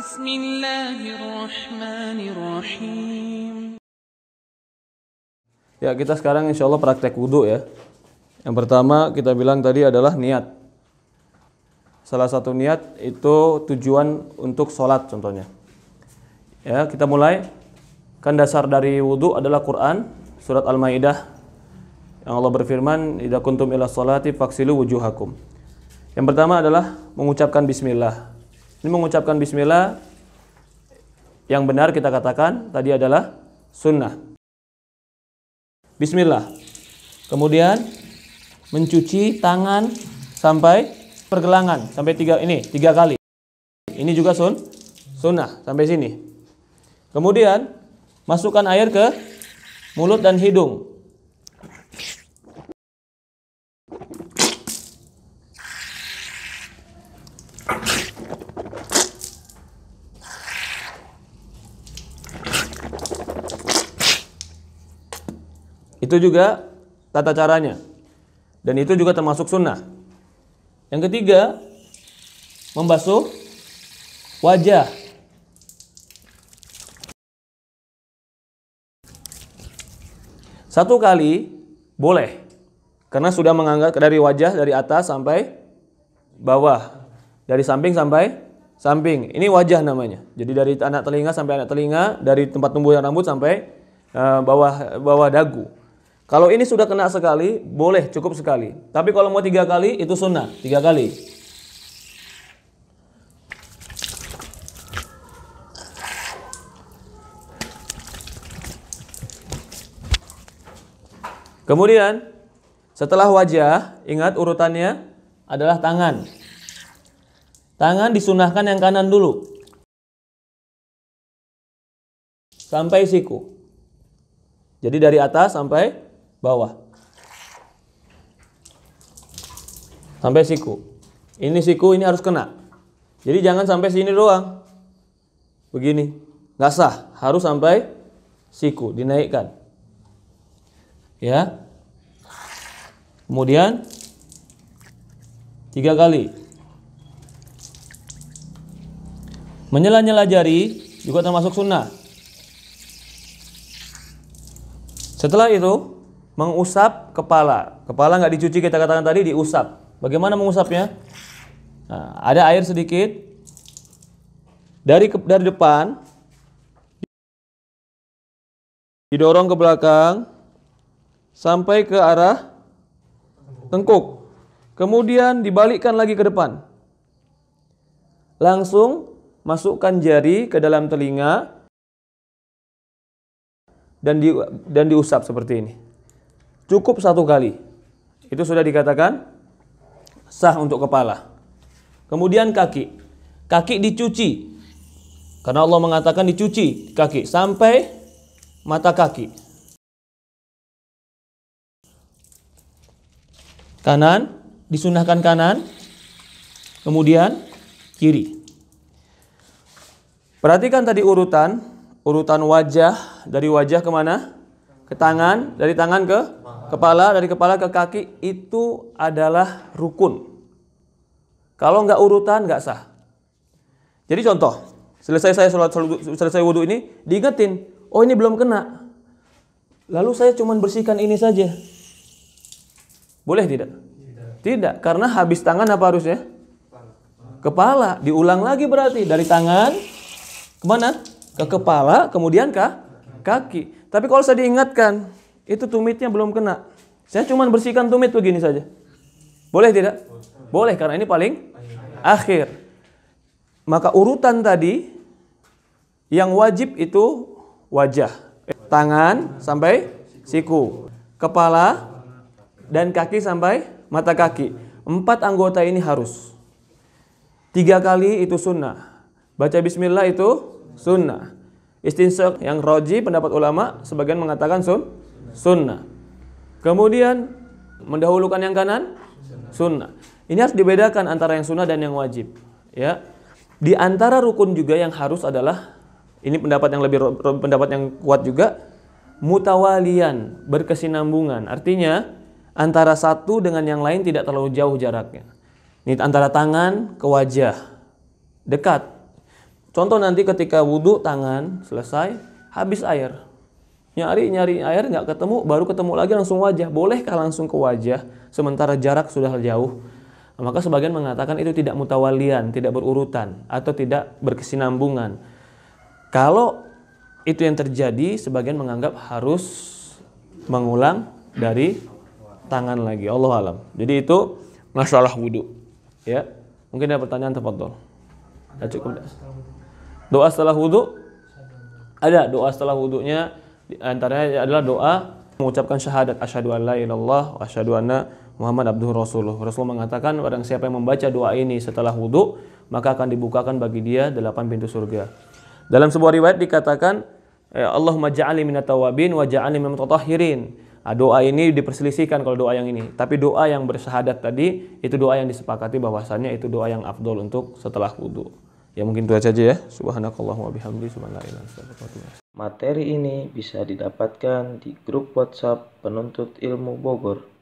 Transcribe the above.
بسم الله الرحمن الرحيم Ya, kita sekarang insya Allah praktek wudhu ya. Yang pertama kita bilang tadi adalah niat. Salah satu niat itu tujuan untuk sholat contohnya. Ya, kita mulai. Kan dasar dari wudhu adalah Quran, surat Al-Ma'idah. Yang Allah berfirman, Ida kuntum ila sholati faksilu wujuhakum. Yang pertama adalah mengucapkan bismillah. Ini mengucapkan bismillah yang benar kita katakan tadi adalah sunnah. Bismillah. Kemudian mencuci tangan sampai pergelangan sampai tiga ini tiga kali. Ini juga sun sunnah sampai sini. Kemudian masukkan air ke mulut dan hidung Itu juga tata caranya. Dan itu juga termasuk sunnah. Yang ketiga, membasuh wajah. Satu kali boleh. Karena sudah menganggap dari wajah dari atas sampai bawah. Dari samping sampai samping. Ini wajah namanya. Jadi dari anak telinga sampai anak telinga, dari tempat yang rambut sampai uh, bawah bawah dagu. Kalau ini sudah kena sekali, boleh cukup sekali. Tapi kalau mau tiga kali, itu sunnah. Tiga kali. Kemudian, setelah wajah, ingat urutannya adalah tangan. Tangan disunahkan yang kanan dulu. Sampai siku. Jadi dari atas sampai bawah sampai siku ini siku ini harus kena jadi jangan sampai sini doang begini nggak sah harus sampai siku dinaikkan ya kemudian tiga kali menyela-nyela jari juga termasuk sunnah setelah itu mengusap kepala. Kepala nggak dicuci kita katakan tadi diusap. Bagaimana mengusapnya? Nah, ada air sedikit dari ke, dari depan didorong ke belakang sampai ke arah tengkuk. Kemudian dibalikkan lagi ke depan. Langsung masukkan jari ke dalam telinga dan di, dan diusap seperti ini cukup satu kali. Itu sudah dikatakan sah untuk kepala. Kemudian kaki. Kaki dicuci. Karena Allah mengatakan dicuci kaki sampai mata kaki. Kanan, disunahkan kanan. Kemudian kiri. Perhatikan tadi urutan. Urutan wajah dari wajah kemana? ke tangan, dari tangan ke kepala, dari kepala ke kaki itu adalah rukun. Kalau nggak urutan nggak sah. Jadi contoh, selesai saya sholat selesai wudhu ini diingetin, oh ini belum kena. Lalu saya cuma bersihkan ini saja. Boleh tidak? Tidak, karena habis tangan apa harusnya? ya? kepala. Diulang lagi berarti dari tangan kemana? Ke kepala, kemudian ke kaki. Tapi kalau saya diingatkan, itu tumitnya belum kena. Saya cuma bersihkan tumit begini saja. Boleh tidak? Boleh karena ini paling akhir. Maka urutan tadi yang wajib itu wajah, tangan sampai siku, kepala dan kaki sampai mata kaki. Empat anggota ini harus. Tiga kali itu sunnah. Baca bismillah itu sunnah. Istinsak yang roji pendapat ulama sebagian mengatakan sun sunnah. Kemudian mendahulukan yang kanan sunnah. Ini harus dibedakan antara yang sunnah dan yang wajib. Ya, di antara rukun juga yang harus adalah ini pendapat yang lebih pendapat yang kuat juga mutawalian berkesinambungan. Artinya antara satu dengan yang lain tidak terlalu jauh jaraknya. Ini antara tangan ke wajah dekat Contoh nanti ketika wudhu tangan selesai, habis air. Nyari nyari air nggak ketemu, baru ketemu lagi langsung wajah. Bolehkah langsung ke wajah sementara jarak sudah jauh? Nah, maka sebagian mengatakan itu tidak mutawalian, tidak berurutan atau tidak berkesinambungan. Kalau itu yang terjadi, sebagian menganggap harus mengulang dari tangan lagi. Allah alam. Jadi itu masalah wudhu. Ya, mungkin ada pertanyaan terpotong. cukup. Doa setelah wudhu ada doa setelah wudhunya antaranya adalah doa mengucapkan syahadat asyhadu an la ilallah wa asyhadu anna Muhammad Abdul Rasulullah. Rasul mengatakan barang siapa yang membaca doa ini setelah wudhu maka akan dibukakan bagi dia delapan pintu surga. Dalam sebuah riwayat dikatakan eh, Allahumma ja'ali minat tawabin wa ja'ali minat ah, doa ini diperselisihkan kalau doa yang ini. Tapi doa yang bersyahadat tadi itu doa yang disepakati bahwasannya itu doa yang afdol untuk setelah wudhu. Ya mungkin itu aja ya. Subhanakallahumma bihamdi Materi ini bisa didapatkan di grup WhatsApp penuntut ilmu Bogor.